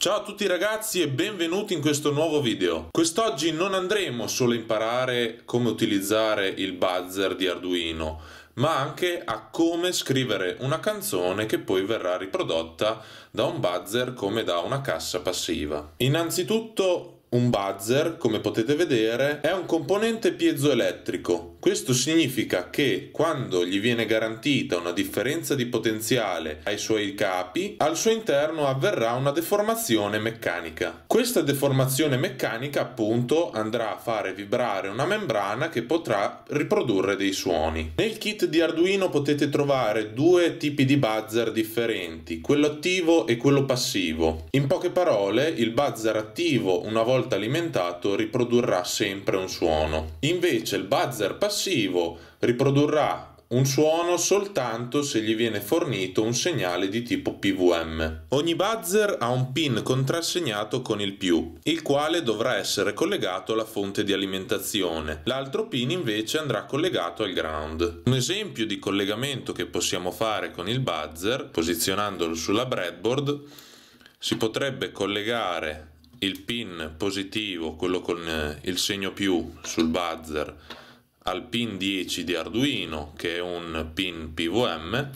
Ciao a tutti ragazzi e benvenuti in questo nuovo video. Quest'oggi non andremo solo a imparare come utilizzare il buzzer di Arduino, ma anche a come scrivere una canzone che poi verrà riprodotta da un buzzer come da una cassa passiva. Innanzitutto un buzzer, come potete vedere, è un componente piezoelettrico questo significa che quando gli viene garantita una differenza di potenziale ai suoi capi, al suo interno avverrà una deformazione meccanica. Questa deformazione meccanica appunto andrà a fare vibrare una membrana che potrà riprodurre dei suoni. Nel kit di Arduino potete trovare due tipi di buzzer differenti, quello attivo e quello passivo. In poche parole, il buzzer attivo una volta alimentato riprodurrà sempre un suono. Invece il buzzer passivo passivo riprodurrà un suono soltanto se gli viene fornito un segnale di tipo PVM. Ogni buzzer ha un pin contrassegnato con il più, il quale dovrà essere collegato alla fonte di alimentazione. L'altro pin invece andrà collegato al ground. Un esempio di collegamento che possiamo fare con il buzzer, posizionandolo sulla breadboard, si potrebbe collegare il pin positivo, quello con eh, il segno più sul buzzer al pin 10 di Arduino che è un pin PVM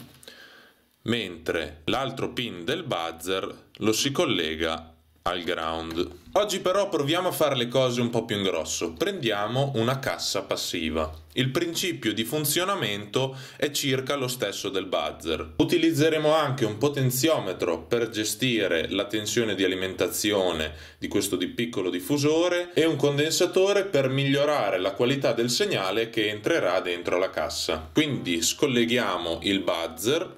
mentre l'altro pin del buzzer lo si collega al ground. Oggi però proviamo a fare le cose un po' più in grosso. Prendiamo una cassa passiva. Il principio di funzionamento è circa lo stesso del buzzer. Utilizzeremo anche un potenziometro per gestire la tensione di alimentazione di questo di piccolo diffusore e un condensatore per migliorare la qualità del segnale che entrerà dentro la cassa. Quindi scolleghiamo il buzzer,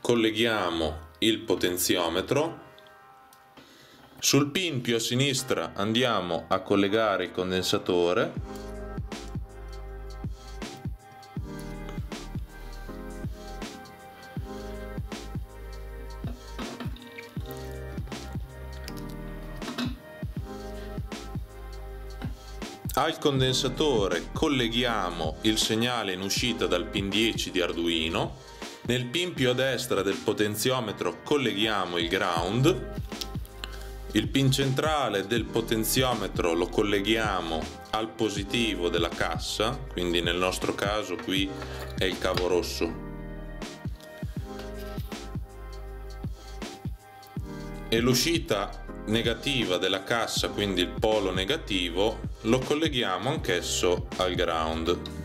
colleghiamo il potenziometro sul pin più a sinistra andiamo a collegare il condensatore Al condensatore colleghiamo il segnale in uscita dal pin 10 di Arduino, nel pin più a destra del potenziometro colleghiamo il ground il pin centrale del potenziometro lo colleghiamo al positivo della cassa, quindi nel nostro caso qui è il cavo rosso. E l'uscita negativa della cassa, quindi il polo negativo, lo colleghiamo anch'esso al ground.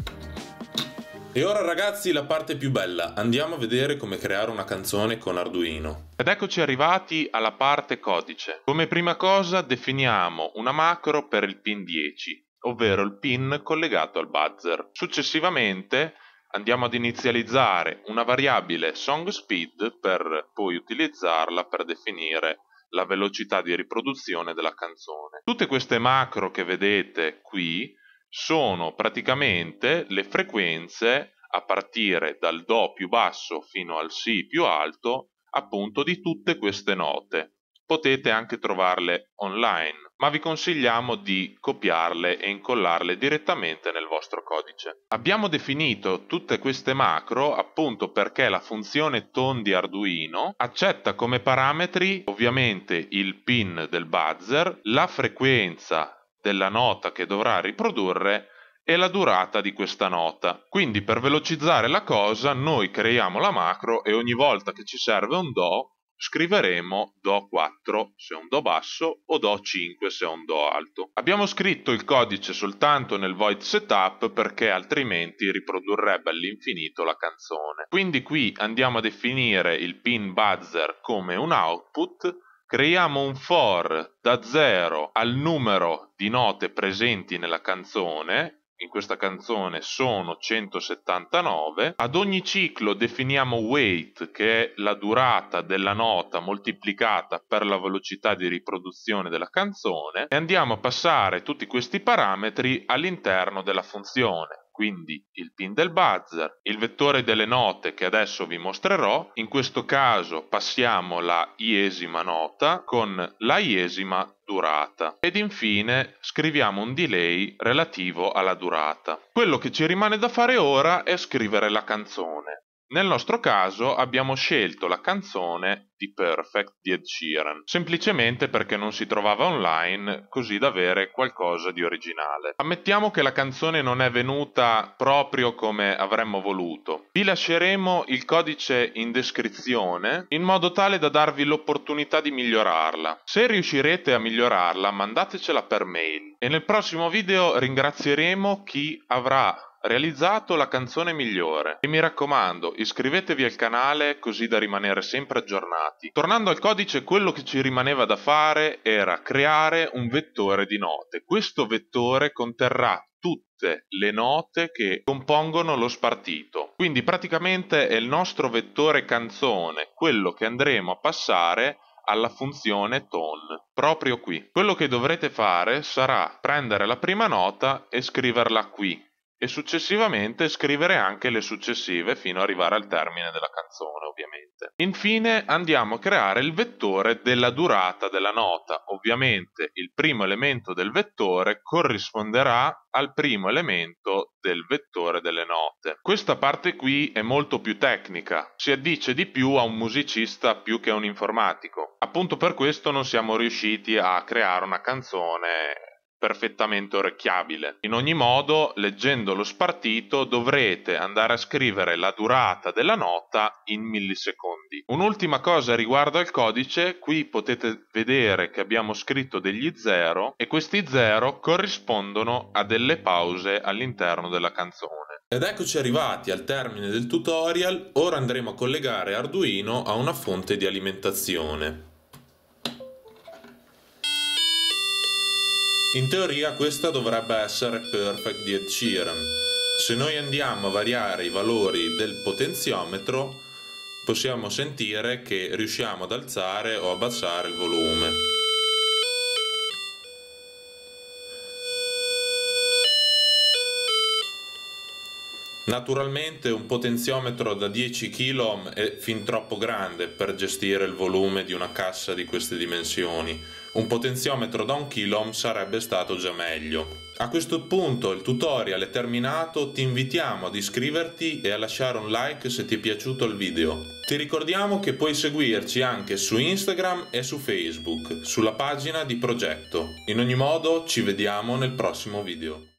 E ora ragazzi la parte più bella, andiamo a vedere come creare una canzone con Arduino. Ed eccoci arrivati alla parte codice. Come prima cosa definiamo una macro per il pin 10, ovvero il pin collegato al buzzer. Successivamente andiamo ad inizializzare una variabile songSpeed per poi utilizzarla per definire la velocità di riproduzione della canzone. Tutte queste macro che vedete qui sono praticamente le frequenze a partire dal Do più basso fino al Si più alto, appunto di tutte queste note. Potete anche trovarle online, ma vi consigliamo di copiarle e incollarle direttamente nel vostro codice. Abbiamo definito tutte queste macro appunto perché la funzione ton di Arduino accetta come parametri ovviamente il pin del buzzer, la frequenza della nota che dovrà riprodurre e la durata di questa nota. Quindi per velocizzare la cosa noi creiamo la macro e ogni volta che ci serve un Do scriveremo Do4 se è un Do basso o Do5 se è un Do alto. Abbiamo scritto il codice soltanto nel void setup perché altrimenti riprodurrebbe all'infinito la canzone. Quindi qui andiamo a definire il pin buzzer come un output creiamo un for da 0 al numero di note presenti nella canzone, in questa canzone sono 179, ad ogni ciclo definiamo weight che è la durata della nota moltiplicata per la velocità di riproduzione della canzone e andiamo a passare tutti questi parametri all'interno della funzione quindi il pin del buzzer, il vettore delle note che adesso vi mostrerò, in questo caso passiamo la iesima nota con la iesima durata ed infine scriviamo un delay relativo alla durata. Quello che ci rimane da fare ora è scrivere la canzone. Nel nostro caso abbiamo scelto la canzone The Perfect di Ed Sheeran, semplicemente perché non si trovava online, così da avere qualcosa di originale. Ammettiamo che la canzone non è venuta proprio come avremmo voluto. Vi lasceremo il codice in descrizione in modo tale da darvi l'opportunità di migliorarla. Se riuscirete a migliorarla, mandatecela per mail e nel prossimo video ringrazieremo chi avrà realizzato la canzone migliore. E mi raccomando, iscrivetevi al canale così da rimanere sempre aggiornati. Tornando al codice, quello che ci rimaneva da fare era creare un vettore di note. Questo vettore conterrà tutte le note che compongono lo spartito. Quindi praticamente è il nostro vettore canzone, quello che andremo a passare alla funzione tone, proprio qui. Quello che dovrete fare sarà prendere la prima nota e scriverla qui, e successivamente scrivere anche le successive fino ad arrivare al termine della canzone ovviamente. Infine andiamo a creare il vettore della durata della nota, ovviamente il primo elemento del vettore corrisponderà al primo elemento del vettore delle note. Questa parte qui è molto più tecnica, si addice di più a un musicista più che a un informatico. Appunto per questo non siamo riusciti a creare una canzone perfettamente orecchiabile. In ogni modo, leggendo lo spartito, dovrete andare a scrivere la durata della nota in millisecondi. Un'ultima cosa riguardo al codice, qui potete vedere che abbiamo scritto degli zero e questi zero corrispondono a delle pause all'interno della canzone. Ed eccoci arrivati al termine del tutorial, ora andremo a collegare Arduino a una fonte di alimentazione. In teoria questa dovrebbe essere perfect di Ed Sheeran. Se noi andiamo a variare i valori del potenziometro, possiamo sentire che riusciamo ad alzare o abbassare il volume. Naturalmente un potenziometro da 10 kg è fin troppo grande per gestire il volume di una cassa di queste dimensioni un potenziometro da 1 kilo sarebbe stato già meglio. A questo punto il tutorial è terminato, ti invitiamo ad iscriverti e a lasciare un like se ti è piaciuto il video. Ti ricordiamo che puoi seguirci anche su Instagram e su Facebook, sulla pagina di Progetto. In ogni modo ci vediamo nel prossimo video.